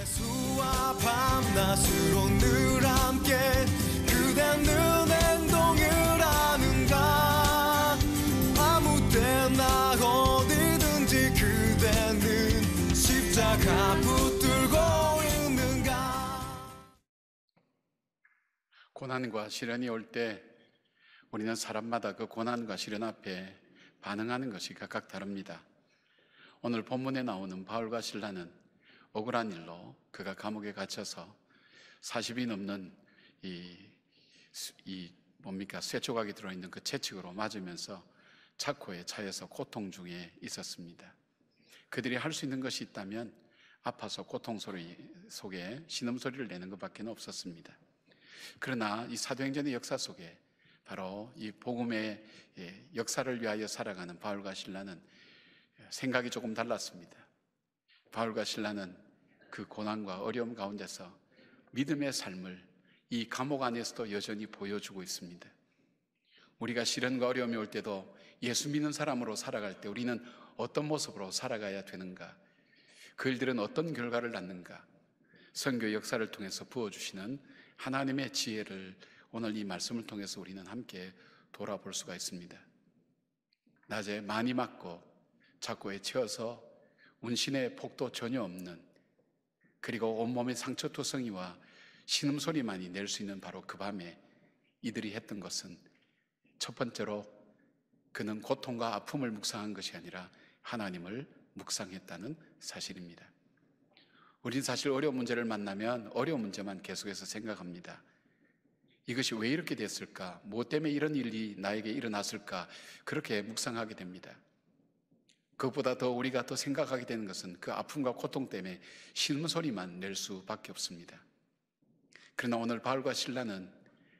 예수와 밤낮으로 늘 함께 그대는 행동을 하는가 아무 때나 어디든지 그대는 십자가 붙들고 있는가 고난과 시련이 올 때 우리는 사람마다 그 고난과 시련 앞에 반응하는 것이 각각 다릅니다 오늘 본문에 나오는 바울과 신라는 억울한 일로 그가 감옥에 갇혀서 40이 넘는 이, 이 뭡니까 쇠조각이 들어있는 그 채찍으로 맞으면서 차코에 차여서 고통 중에 있었습니다. 그들이 할 수 있는 것이 있다면 아파서 고통 소리 속에 신음 소리를 내는 것밖에 없었습니다. 그러나 이 사도행전의 역사 속에 바로 이 복음의 예, 역사를 위하여 살아가는 바울과 신라는 생각이 조금 달랐습니다. 바울과 신라는 그 고난과 어려움 가운데서 믿음의 삶을 이 감옥 안에서도 여전히 보여주고 있습니다. 우리가 시련과 어려움이 올 때도 예수 믿는 사람으로 살아갈 때 우리는 어떤 모습으로 살아가야 되는가? 그 일들은 어떤 결과를 낳는가? 선교 역사를 통해서 부어주시는 하나님의 지혜를 오늘 이 말씀을 통해서 우리는 함께 돌아볼 수가 있습니다. 낮에 많이 맞고 자꾸에 채워서 운신의 복도 전혀 없는 그리고 온몸의 상처 토성이와 신음소리만이 낼 수 있는 바로 그 밤에 이들이 했던 것은 첫 번째로 그는 고통과 아픔을 묵상한 것이 아니라 하나님을 묵상했다는 사실입니다. 우린 사실 어려운 문제를 만나면 어려운 문제만 계속해서 생각합니다. 이것이 왜 이렇게 됐을까? 무엇 뭐 때문에 이런 일이 나에게 일어났을까? 그렇게 묵상하게 됩니다. 그것보다 더 우리가 더 생각하게 되는 것은 그 아픔과 고통 때문에 신음 소리만 낼 수밖에 없습니다. 그러나 오늘 바울과 신라는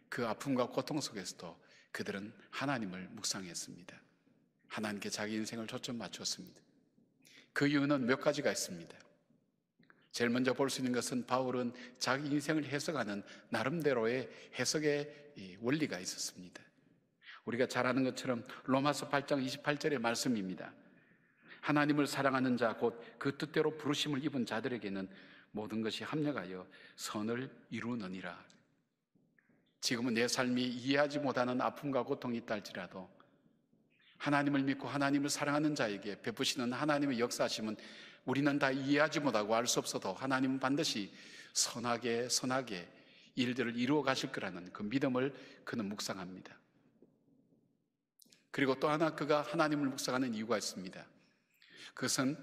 그 아픔과 고통 속에서도 그들은 하나님을 묵상했습니다. 하나님께 자기 인생을 초점 맞췄습니다. 그 이유는 몇 가지가 있습니다. 제일 먼저 볼 수 있는 것은 바울은 자기 인생을 해석하는 나름대로의 해석의 원리가 있었습니다. 우리가 잘 아는 것처럼 로마서 8장 28절의 말씀입니다. 하나님을 사랑하는 자 곧 그 뜻대로 부르심을 입은 자들에게는 모든 것이 합력하여 선을 이루느니라. 지금은 내 삶이 이해하지 못하는 아픔과 고통이 있달지라도 하나님을 믿고 하나님을 사랑하는 자에게 베푸시는 하나님의 역사심은 우리는 다 이해하지 못하고 알 수 없어도 하나님은 반드시 선하게 선하게 일들을 이루어 가실 거라는 그 믿음을 그는 묵상합니다. 그리고 또 하나 그가 하나님을 묵상하는 이유가 있습니다. 그것은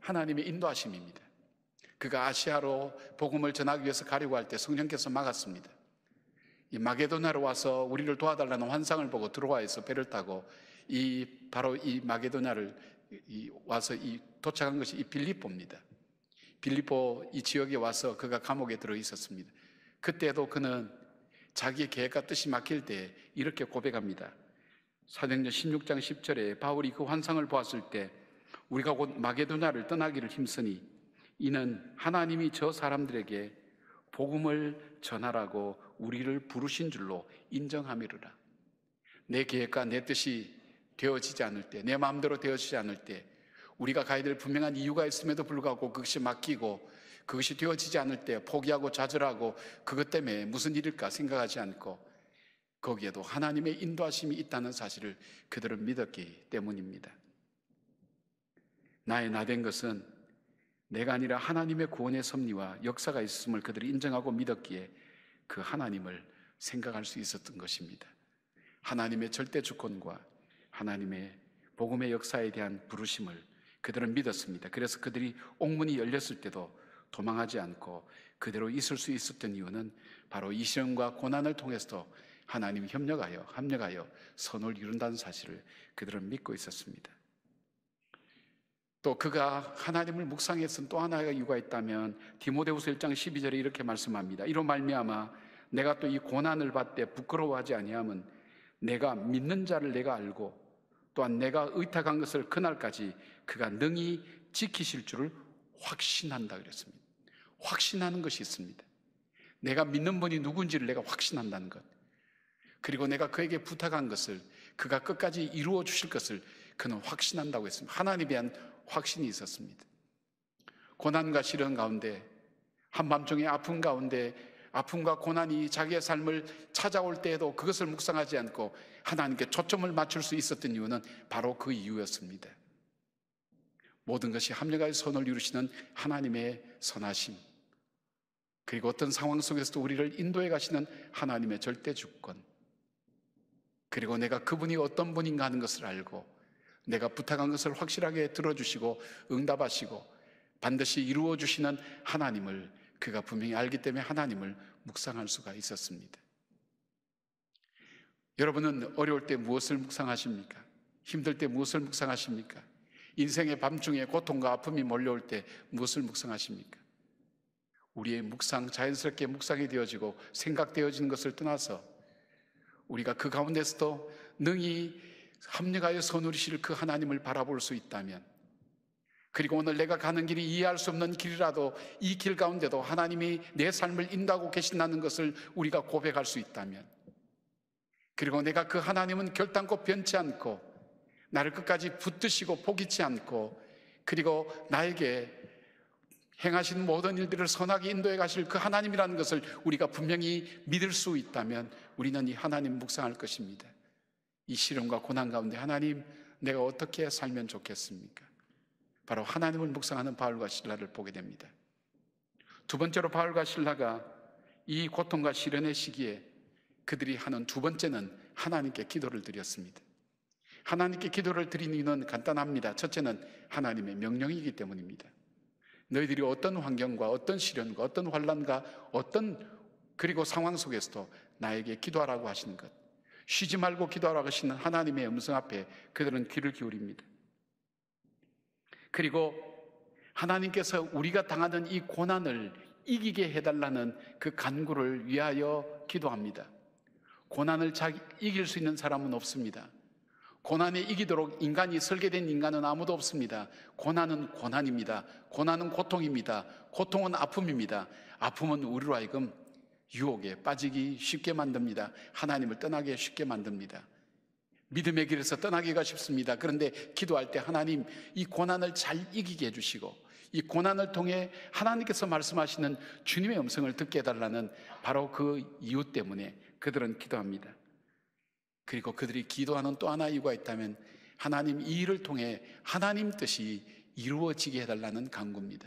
하나님의 인도하심입니다. 그가 아시아로 복음을 전하기 위해서 가려고 할 때 성령께서 막았습니다. 이 마게도나로 와서 우리를 도와달라는 환상을 보고 들어와 있어 배를 타고 이 바로 이 마게도나를 이 와서 이 도착한 것이 이 빌립보입니다. 빌립보 이 지역에 와서 그가 감옥에 들어 있었습니다. 그때도 그는 자기의 계획과 뜻이 막힐 때 이렇게 고백합니다. 사도행전 16장 10절에 바울이 그 환상을 보았을 때 우리가 곧 마게도나를 떠나기를 힘쓰니 이는 하나님이 저 사람들에게 복음을 전하라고 우리를 부르신 줄로 인정함이로라. 내 계획과 내 뜻이 되어지지 않을 때, 내 마음대로 되어지지 않을 때, 우리가 가야 될 분명한 이유가 있음에도 불구하고 그것이 맡기고 그것이 되어지지 않을 때 포기하고 좌절하고 그것 때문에 무슨 일일까 생각하지 않고 거기에도 하나님의 인도하심이 있다는 사실을 그들은 믿었기 때문입니다. 나의 나된 것은 내가 아니라 하나님의 구원의 섭리와 역사가 있음을 그들이 인정하고 믿었기에 그 하나님을 생각할 수 있었던 것입니다. 하나님의 절대 주권과 하나님의 복음의 역사에 대한 부르심을 그들은 믿었습니다. 그래서 그들이 옥문이 열렸을 때도 도망하지 않고 그대로 있을 수 있었던 이유는 바로 이 시험과 고난을 통해서도 하나님 협력하여 합력하여 선을 이룬다는 사실을 그들은 믿고 있었습니다. 또 그가 하나님을 묵상했던 또 하나의 이유가 있다면 디모데후서 1장 12절에 이렇게 말씀합니다. 이로 말미암아 내가 또 이 고난을 받되 부끄러워하지 아니함은 내가 믿는 자를 내가 알고 또한 내가 의탁한 것을 그날까지 그가 능히 지키실 줄을 확신한다 그랬습니다. 확신하는 것이 있습니다. 내가 믿는 분이 누군지를 내가 확신한다는 것. 그리고 내가 그에게 부탁한 것을 그가 끝까지 이루어 주실 것을 그는 확신한다고 했습니다. 하나님에 대한 확신이 있었습니다. 고난과 시련 가운데 한밤중에 아픔 가운데 아픔과 고난이 자기의 삶을 찾아올 때에도 그것을 묵상하지 않고 하나님께 초점을 맞출 수 있었던 이유는 바로 그 이유였습니다. 모든 것이 합력하여 선을 이루시는 하나님의 선하심 그리고 어떤 상황 속에서도 우리를 인도해 가시는 하나님의 절대 주권 그리고 내가 그분이 어떤 분인가 하는 것을 알고 내가 부탁한 것을 확실하게 들어주시고 응답하시고 반드시 이루어 주시는 하나님을 그가 분명히 알기 때문에 하나님을 묵상할 수가 있었습니다. 여러분은 어려울 때 무엇을 묵상하십니까? 힘들 때 무엇을 묵상하십니까? 인생의 밤중에 고통과 아픔이 몰려올 때 무엇을 묵상하십니까? 우리의 묵상, 자연스럽게 묵상이 되어지고 생각되어지는 것을 떠나서 우리가 그 가운데서도 능히 합력하여 선우리실 그 하나님을 바라볼 수 있다면 그리고 오늘 내가 가는 길이 이해할 수 없는 길이라도 이 길 가운데도 하나님이 내 삶을 인도하고 계신다는 것을 우리가 고백할 수 있다면 그리고 내가 그 하나님은 결단코 변치 않고 나를 끝까지 붙드시고 포기치 않고 그리고 나에게 행하신 모든 일들을 선하게 인도해 가실 그 하나님이라는 것을 우리가 분명히 믿을 수 있다면 우리는 이 하나님 묵상할 것입니다. 이 시련과 고난 가운데 하나님, 내가 어떻게 살면 좋겠습니까? 바로 하나님을 묵상하는 바울과 신라를 보게 됩니다. 두 번째로 바울과 신라가 이 고통과 시련의 시기에 그들이 하는 두 번째는 하나님께 기도를 드렸습니다. 하나님께 기도를 드린 이유는 간단합니다. 첫째는 하나님의 명령이기 때문입니다. 너희들이 어떤 환경과 어떤 시련과 어떤 환란과 어떤 그리고 상황 속에서도 나에게 기도하라고 하시는 것. 쉬지 말고 기도하라고 하시는 하나님의 음성 앞에 그들은 귀를 기울입니다. 그리고 하나님께서 우리가 당하는 이 고난을 이기게 해달라는 그 간구를 위하여 기도합니다. 고난을 자, 이길 수 있는 사람은 없습니다. 고난에 이기도록 인간이 설계된 인간은 아무도 없습니다. 고난은 고난입니다. 고난은 고통입니다. 고통은 아픔입니다. 아픔은 우리로 하여금 유혹에 빠지기 쉽게 만듭니다. 하나님을 떠나기 쉽게 만듭니다. 믿음의 길에서 떠나기가 쉽습니다. 그런데 기도할 때 하나님 이 고난을 잘 이기게 해주시고 이 고난을 통해 하나님께서 말씀하시는 주님의 음성을 듣게 해달라는 바로 그 이유 때문에 그들은 기도합니다. 그리고 그들이 기도하는 또 하나 이유가 있다면 하나님 이 일을 통해 하나님 뜻이 이루어지게 해달라는 강구입니다.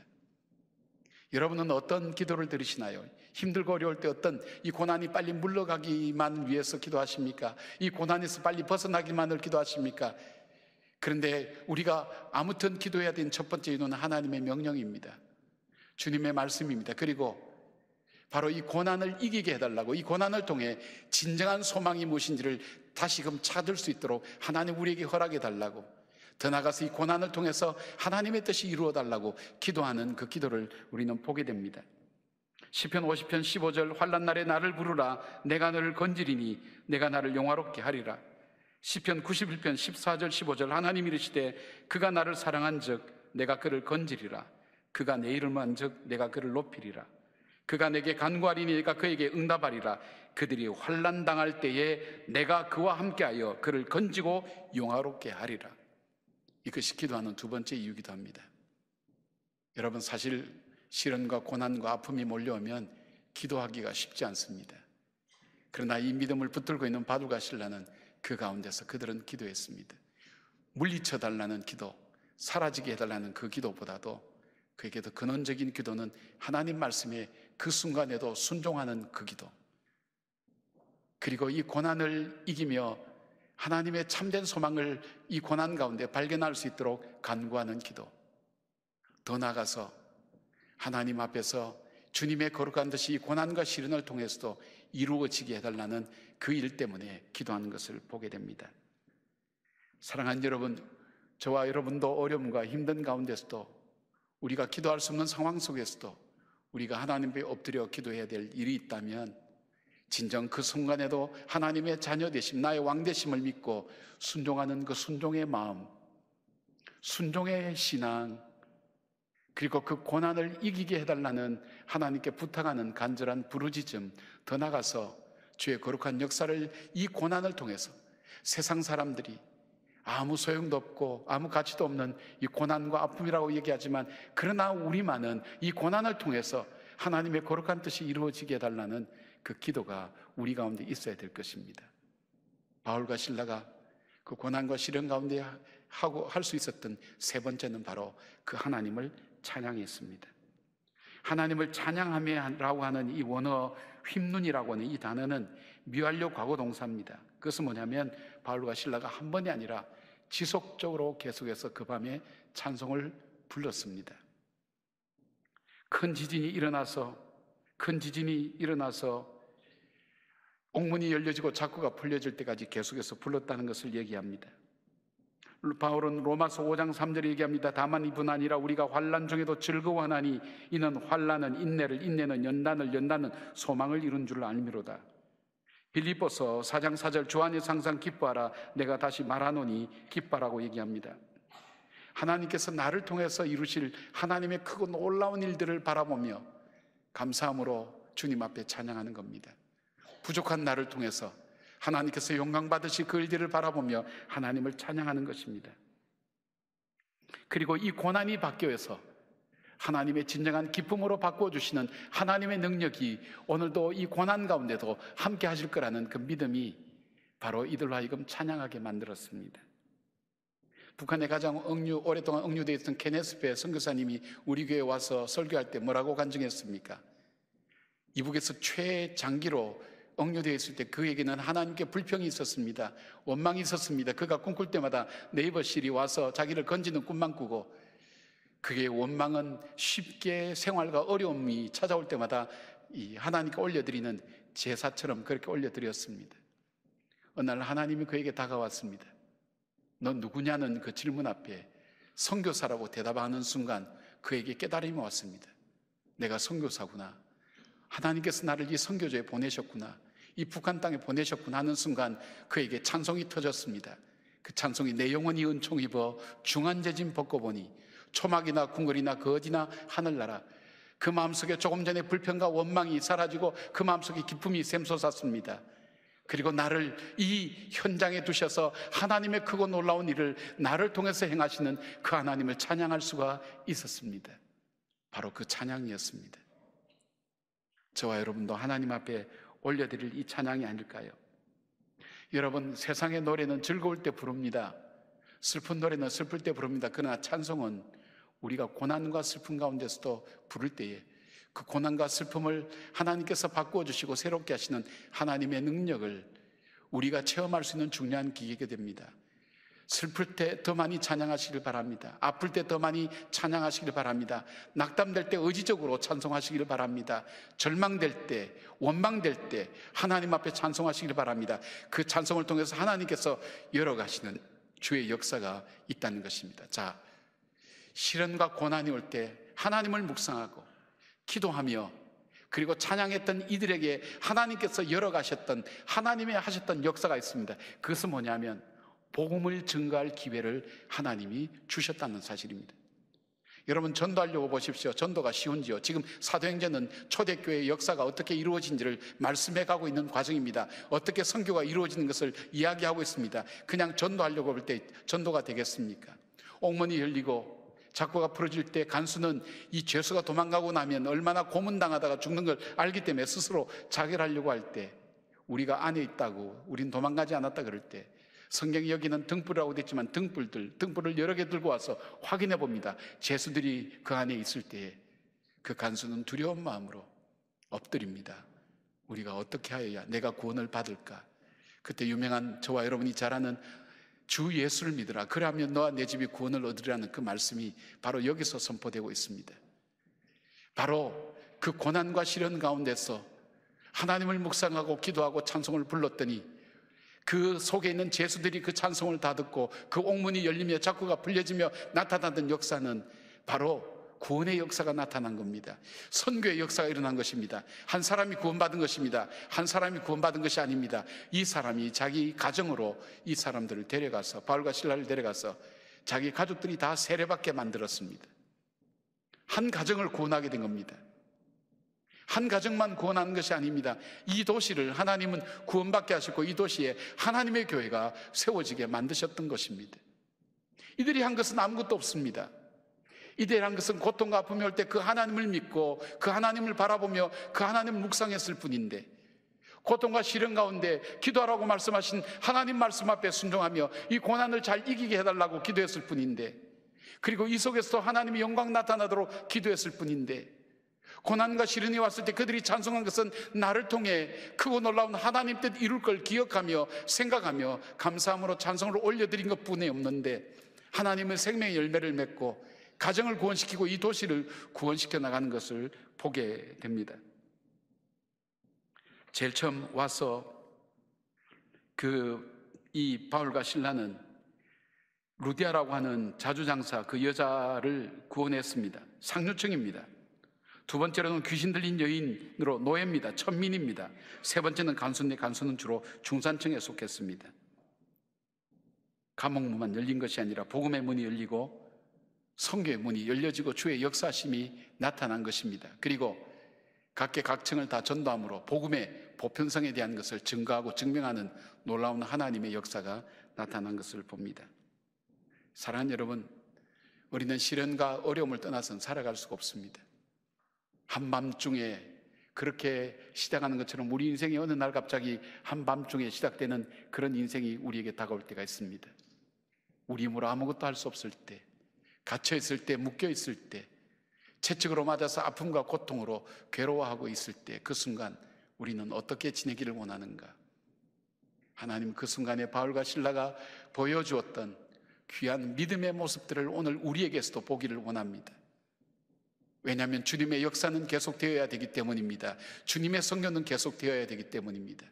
여러분은 어떤 기도를 드리시나요? 힘들고 어려울 때 어떤 이 고난이 빨리 물러가기만 위해서 기도하십니까? 이 고난에서 빨리 벗어나기만을 기도하십니까? 그런데 우리가 아무튼 기도해야 된 첫 번째 이유는 하나님의 명령입니다. 주님의 말씀입니다. 그리고 바로 이 고난을 이기게 해달라고 이 고난을 통해 진정한 소망이 무엇인지를 다시금 찾을 수 있도록 하나님 우리에게 허락해 달라고 더 나아가서 이 고난을 통해서 하나님의 뜻이 이루어 달라고 기도하는 그 기도를 우리는 보게 됩니다. 1 0편 50편 15절 환란 날에 나를 부르라 내가 너를 건지리니 내가 나를 용화롭게 하리라. 1 0편 91편 14절 15절 하나님 이르시되 그가 나를 사랑한즉 내가 그를 건지리라. 그가 내 이름한즉 내가 그를 높이리라. 그가 내게 간구하리니 내가 그에게 응답하리라. 그들이 환란 당할 때에 내가 그와 함께하여 그를 건지고 용화롭게 하리라. 이것이 기도하는 두 번째 이유기도 합니다. 여러분 사실 시련과 고난과 아픔이 몰려오면 기도하기가 쉽지 않습니다. 그러나 이 믿음을 붙들고 있는 바둑아 신라는 그 가운데서 그들은 기도했습니다. 물리쳐 달라는 기도, 사라지게 해달라는 그 기도보다도 그에게도 근원적인 기도는 하나님 말씀에 그 순간에도 순종하는 그 기도. 그리고 이 고난을 이기며 하나님의 참된 소망을 이 고난 가운데 발견할 수 있도록 간구하는 기도. 더 나아가서 하나님 앞에서 주님의 거룩한 듯이 고난과 시련을 통해서도 이루어지게 해달라는 그 일 때문에 기도하는 것을 보게 됩니다. 사랑하는 여러분, 저와 여러분도 어려움과 힘든 가운데서도 우리가 기도할 수 없는 상황 속에서도 우리가 하나님 앞 엎드려 기도해야 될 일이 있다면 진정 그 순간에도 하나님의 자녀 되심, 나의 왕 되심을 믿고 순종하는 그 순종의 마음, 순종의 신앙, 그리고 그 고난을 이기게 해달라는 하나님께 부탁하는 간절한 부르짖음, 더 나가서 주의 거룩한 역사를 이 고난을 통해서 세상 사람들이 아무 소용도 없고 아무 가치도 없는 이 고난과 아픔이라고 얘기하지만 그러나 우리만은 이 고난을 통해서 하나님의 거룩한 뜻이 이루어지게 해달라는 그 기도가 우리 가운데 있어야 될 것입니다. 바울과 신라가 그 고난과 시련 가운데 하고 할 수 있었던 세 번째는 바로 그 하나님을 찬양했습니다. 하나님을 찬양하며라고 하는 이 원어 휘눈이라고 하는 이 단어는 미완료 과거 동사입니다. 그것은 뭐냐면 바울과 신라가 한 번이 아니라 지속적으로 계속해서 그 밤에 찬송을 불렀습니다. 큰 지진이 일어나서 큰 지진이 일어나서 옥문이 열려지고 자꾸가 풀려질 때까지 계속해서 불렀다는 것을 얘기합니다. 바울은 로마서 5장 3절에 얘기합니다. 다만 이분 아니라 우리가 환란 중에도 즐거워하나니 이는 환란은 인내를 인내는 연단을 연단은 소망을 이룬 줄 알미로다. 빌립보서 4장 4절 주 안에 상상 기뻐하라 내가 다시 말하노니 기뻐라고 얘기합니다. 하나님께서 나를 통해서 이루실 하나님의 크고 놀라운 일들을 바라보며 감사함으로 주님 앞에 찬양하는 겁니다. 부족한 나를 통해서 하나님께서 영광 받으실 그 일들을 바라보며 하나님을 찬양하는 것입니다. 그리고 이 고난이 바뀌어서 하나님의 진정한 기쁨으로 바꿔 주시는 하나님의 능력이 오늘도 이 고난 가운데도 함께 하실 거라는 그 믿음이 바로 이들로 하여금 찬양하게 만들었습니다. 북한에 가장 억류, 오랫동안 억류되어 있던 케네스페 선교사님이 우리 교회에 와서 설교할 때 뭐라고 간증했습니까? 이북에서 최장기로 억류되어 있을 때 그에게는 하나님께 불평이 있었습니다. 원망이 있었습니다. 그가 꿈꿀 때마다 네이버 실이 와서 자기를 건지는 꿈만 꾸고 그의 원망은 쉽게 생활과 어려움이 찾아올 때마다 이 하나님께 올려드리는 제사처럼 그렇게 올려드렸습니다. 어느 날 하나님이 그에게 다가왔습니다. 넌 누구냐는 그 질문 앞에 선교사라고 대답하는 순간 그에게 깨달음이 왔습니다. 내가 선교사구나. 하나님께서 나를 이 선교조에 보내셨구나. 이 북한 땅에 보내셨구나 하는 순간 그에게 찬송이 터졌습니다. 그 찬송이 내 영혼이 은총 입어 중한 재진 벗고보니 초막이나 궁궐이나 거지나 하늘나라 그 마음속에 조금 전에 불평과 원망이 사라지고 그 마음속에 기쁨이 샘솟았습니다. 그리고 나를 이 현장에 두셔서 하나님의 크고 놀라운 일을 나를 통해서 행하시는 그 하나님을 찬양할 수가 있었습니다. 바로 그 찬양이었습니다. 저와 여러분도 하나님 앞에 올려드릴 이 찬양이 아닐까요? 여러분, 세상의 노래는 즐거울 때 부릅니다. 슬픈 노래는 슬플 때 부릅니다. 그러나 찬송은 우리가 고난과 슬픔 가운데서도 부를 때에 그 고난과 슬픔을 하나님께서 바꾸어 주시고 새롭게 하시는 하나님의 능력을 우리가 체험할 수 있는 중요한 기회가 됩니다. 슬플 때 더 많이 찬양하시길 바랍니다. 아플 때 더 많이 찬양하시길 바랍니다. 낙담될 때 의지적으로 찬송하시길 바랍니다. 절망될 때, 원망될 때 하나님 앞에 찬송하시길 바랍니다. 그 찬송을 통해서 하나님께서 열어가시는 주의 역사가 있다는 것입니다. 자, 시련과 고난이 올 때 하나님을 묵상하고 기도하며 그리고 찬양했던 이들에게 하나님께서 열어가셨던 하나님의 하셨던 역사가 있습니다. 그것은 뭐냐면 복음을 증가할 기회를 하나님이 주셨다는 사실입니다. 여러분 전도하려고 보십시오. 전도가 쉬운지요. 지금 사도행전은 초대교회의 역사가 어떻게 이루어진지를 말씀해 가고 있는 과정입니다. 어떻게 선교가 이루어지는 것을 이야기하고 있습니다. 그냥 전도하려고 볼 때 전도가 되겠습니까? 옥문이 열리고 자꾸가 풀어질 때 간수는 이 죄수가 도망가고 나면 얼마나 고문당하다가 죽는 걸 알기 때문에 스스로 자결하려고 할 때 우리가 안에 있다고 우린 도망가지 않았다 그럴 때 성경이 여기는 등불이라고 됐지만 등불들, 등불을 여러 개 들고 와서 확인해 봅니다. 죄수들이 그 안에 있을 때에 그 간수는 두려운 마음으로 엎드립니다. 우리가 어떻게 하여야 내가 구원을 받을까? 그때 유명한 저와 여러분이 잘 아는 주 예수를 믿으라. 그러하면 너와 내 집이 구원을 얻으리라는 그 말씀이 바로 여기서 선포되고 있습니다. 바로 그 고난과 시련 가운데서 하나님을 묵상하고 기도하고 찬송을 불렀더니 그 속에 있는 제수들이 그 찬송을 다 듣고 그 옥문이 열리며 자꾸가 풀려지며 나타나던 역사는 바로 구원의 역사가 나타난 겁니다. 선교의 역사가 일어난 것입니다. 한 사람이 구원받은 것입니다. 한 사람이 구원받은 것이 아닙니다. 이 사람이 자기 가정으로 이 사람들을 데려가서 바울과 신라를 데려가서 자기 가족들이 다 세례받게 만들었습니다. 한 가정을 구원하게 된 겁니다. 한 가정만 구원하는 것이 아닙니다. 이 도시를 하나님은 구원받게 하셨고 이 도시에 하나님의 교회가 세워지게 만드셨던 것입니다. 이들이 한 것은 아무것도 없습니다. 이대란 것은 고통과 아픔이 올 때 그 하나님을 믿고 그 하나님을 바라보며 그 하나님을 묵상했을 뿐인데 고통과 시련 가운데 기도하라고 말씀하신 하나님 말씀 앞에 순종하며 이 고난을 잘 이기게 해달라고 기도했을 뿐인데 그리고 이 속에서도 하나님의 영광 나타나도록 기도했을 뿐인데 고난과 시련이 왔을 때 그들이 찬송한 것은 나를 통해 크고 놀라운 하나님 뜻 이룰 걸 기억하며 생각하며 감사함으로 찬송을 올려드린 것 뿐이 없는데 하나님은 생명의 열매를 맺고 가정을 구원시키고 이 도시를 구원시켜 나가는 것을 보게 됩니다. 제일 처음 와서 그 이 바울과 신라는 루디아라고 하는 자주장사 그 여자를 구원했습니다. 상류층입니다. 두 번째로는 귀신 들린 여인으로 노예입니다. 천민입니다. 세 번째는 간수인데 간수는 주로 중산층에 속했습니다. 감옥문만 열린 것이 아니라 복음의 문이 열리고 성교의 문이 열려지고 주의 역사심이 나타난 것입니다. 그리고 각계각층을 다 전도함으로 복음의 보편성에 대한 것을 증거하고 증명하는 놀라운 하나님의 역사가 나타난 것을 봅니다. 사랑하는 여러분, 우리는 시련과 어려움을 떠나선 살아갈 수가 없습니다. 한밤중에 그렇게 시작하는 것처럼 우리 인생이 어느 날 갑자기 한밤중에 시작되는 그런 인생이 우리에게 다가올 때가 있습니다. 우리 힘으로 아무것도 할 수 없을 때, 갇혀 있을 때, 묶여 있을 때, 채찍으로 맞아서 아픔과 고통으로 괴로워하고 있을 때 그 순간 우리는 어떻게 지내기를 원하는가? 하나님 그 순간에 바울과 신라가 보여주었던 귀한 믿음의 모습들을 오늘 우리에게서도 보기를 원합니다. 왜냐하면 주님의 역사는 계속되어야 되기 때문입니다. 주님의 성교는 계속되어야 되기 때문입니다.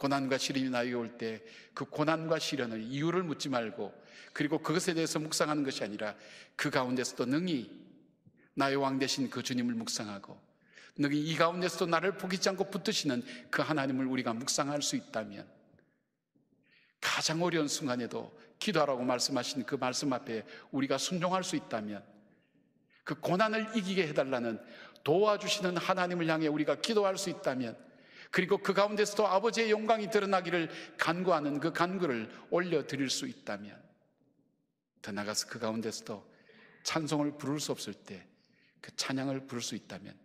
고난과 시련이 나에게 올 때 그 고난과 시련을 이유를 묻지 말고 그리고 그것에 대해서 묵상하는 것이 아니라 그 가운데서도 능히 나의 왕 대신 그 주님을 묵상하고 능히 이 가운데서도 나를 포기치 않고 붙드시는 그 하나님을 우리가 묵상할 수 있다면 가장 어려운 순간에도 기도하라고 말씀하신 그 말씀 앞에 우리가 순종할 수 있다면 그 고난을 이기게 해달라는 도와주시는 하나님을 향해 우리가 기도할 수 있다면 그리고 그 가운데서도 아버지의 영광이 드러나기를 간구하는 그 간구를 올려드릴 수 있다면 더 나아가서 그 가운데서도 찬송을 부를 수 없을 때 그 찬양을 부를 수 있다면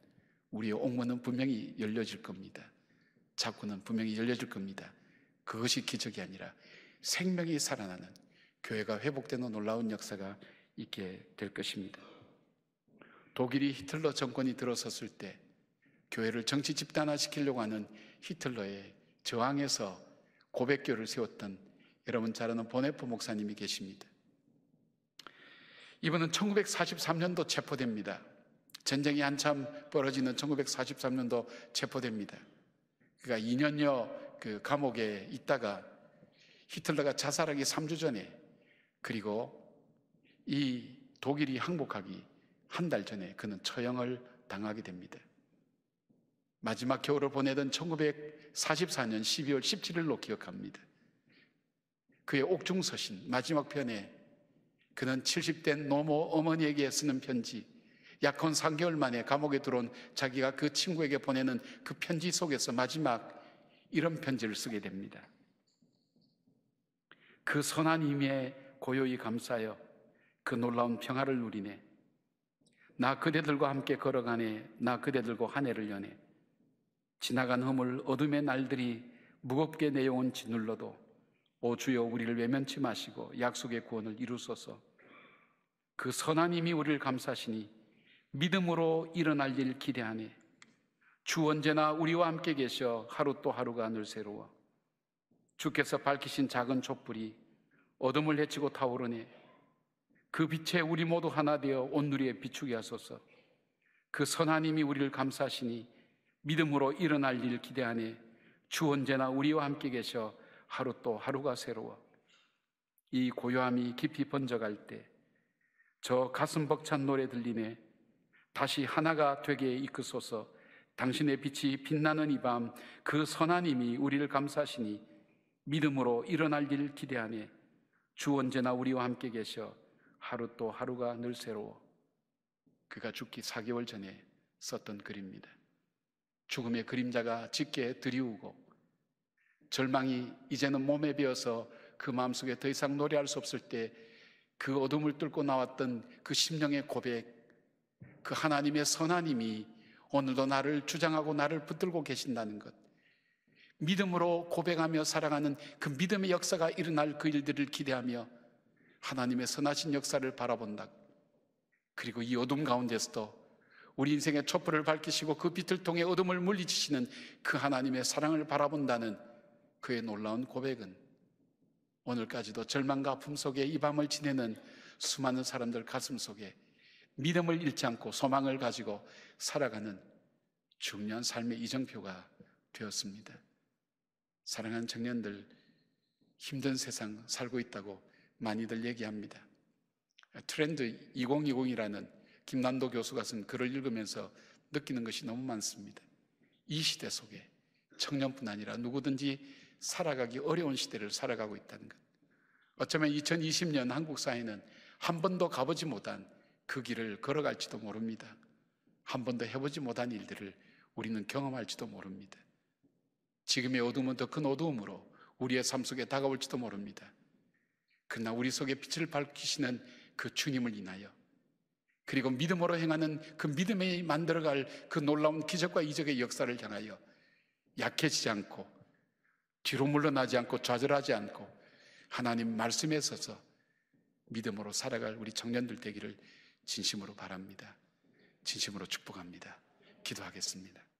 우리의 옥문은 분명히 열려질 겁니다. 자꾸는 분명히 열려질 겁니다. 그것이 기적이 아니라 생명이 살아나는 교회가 회복되는 놀라운 역사가 있게 될 것입니다. 독일이 히틀러 정권이 들어섰을 때 교회를 정치 집단화시키려고 하는 히틀러의 저항에서 고백교를 세웠던 여러분 잘 아는 보네포 목사님이 계십니다. 이분은 1943년도 체포됩니다. 전쟁이 한참 벌어지는 1943년도 체포됩니다. 그가 2년여 그 감옥에 있다가 히틀러가 자살하기 3주 전에 그리고 이 독일이 항복하기 한 달 전에 그는 처형을 당하게 됩니다. 마지막 겨울을 보내던 1944년 12월 17일로 기억합니다. 그의 옥중서신 마지막 편에 그는 7 0대 노모 어머니에게 쓰는 편지, 약혼 3개월 만에 감옥에 들어온 자기가 그 친구에게 보내는 그 편지 속에서 마지막 이런 편지를 쓰게 됩니다. 그 선한 임에 고요히 감싸여그 놀라운 평화를 누리네. 나 그대들과 함께 걸어가네. 나 그대들과 한 해를 연해. 지나간 허물 어둠의 날들이 무겁게 내려온 짓눌러도 오 주여 우리를 외면치 마시고 약속의 구원을 이루소서 그 선한 님이 우리를 감사하시니 믿음으로 일어날 일 기대하네 주 언제나 우리와 함께 계셔 하루 또 하루가 늘 새로워 주께서 밝히신 작은 촛불이 어둠을 헤치고 타오르네 그 빛에 우리 모두 하나 되어 온누리에 비추게 하소서 그 선한 님이 우리를 감사하시니 믿음으로 일어날 일 기대하니 주 언제나 우리와 함께 계셔 하루 또 하루가 새로워 이 고요함이 깊이 번져갈 때 저 가슴 벅찬 노래 들리네 다시 하나가 되게 이끄소서 당신의 빛이 빛나는 이 밤 그 선한 힘이 우리를 감싸시니 믿음으로 일어날 일 기대하네 주 언제나 우리와 함께 계셔 하루 또 하루가 늘 새로워 그가 죽기 4개월 전에 썼던 글입니다. 죽음의 그림자가 짙게 드리우고 절망이 이제는 몸에 비어서그 마음속에 더 이상 노래할 수 없을 때 그 어둠을 뚫고 나왔던 그 심령의 고백 그 하나님의 선하님이 오늘도 나를 주장하고 나를 붙들고 계신다는 것 믿음으로 고백하며 살아가는 그 믿음의 역사가 일어날 그 일들을 기대하며 하나님의 선하신 역사를 바라본다. 그리고 이 어둠 가운데서도 우리 인생의 촛불을 밝히시고 그 빛을 통해 어둠을 물리치시는 그 하나님의 사랑을 바라본다는 그의 놀라운 고백은 오늘까지도 절망과 아픔 속에 이 밤을 지내는 수많은 사람들 가슴 속에 믿음을 잃지 않고 소망을 가지고 살아가는 중년 삶의 이정표가 되었습니다. 사랑하는 청년들, 힘든 세상 살고 있다고 많이들 얘기합니다. 트렌드 2020이라는 김난도 교수가 쓴 글을 읽으면서 느끼는 것이 너무 많습니다. 이 시대 속에 청년뿐 아니라 누구든지 살아가기 어려운 시대를 살아가고 있다는 것. 어쩌면 2020년 한국 사회는 한 번도 가보지 못한 그 길을 걸어갈지도 모릅니다. 한 번도 해보지 못한 일들을 우리는 경험할지도 모릅니다. 지금의 어둠은 더 큰어둠으로 우리의 삶 속에 다가올지도 모릅니다. 그러나 우리 속에 빛을 밝히시는 그 주님을 인하여 그리고 믿음으로 행하는 그 믿음이 만들어갈 그 놀라운 기적과 이적의 역사를 향하여 약해지지 않고 뒤로 물러나지 않고 좌절하지 않고 하나님 말씀에 서서 믿음으로 살아갈 우리 청년들 되기를 진심으로 바랍니다. 진심으로 축복합니다. 기도하겠습니다.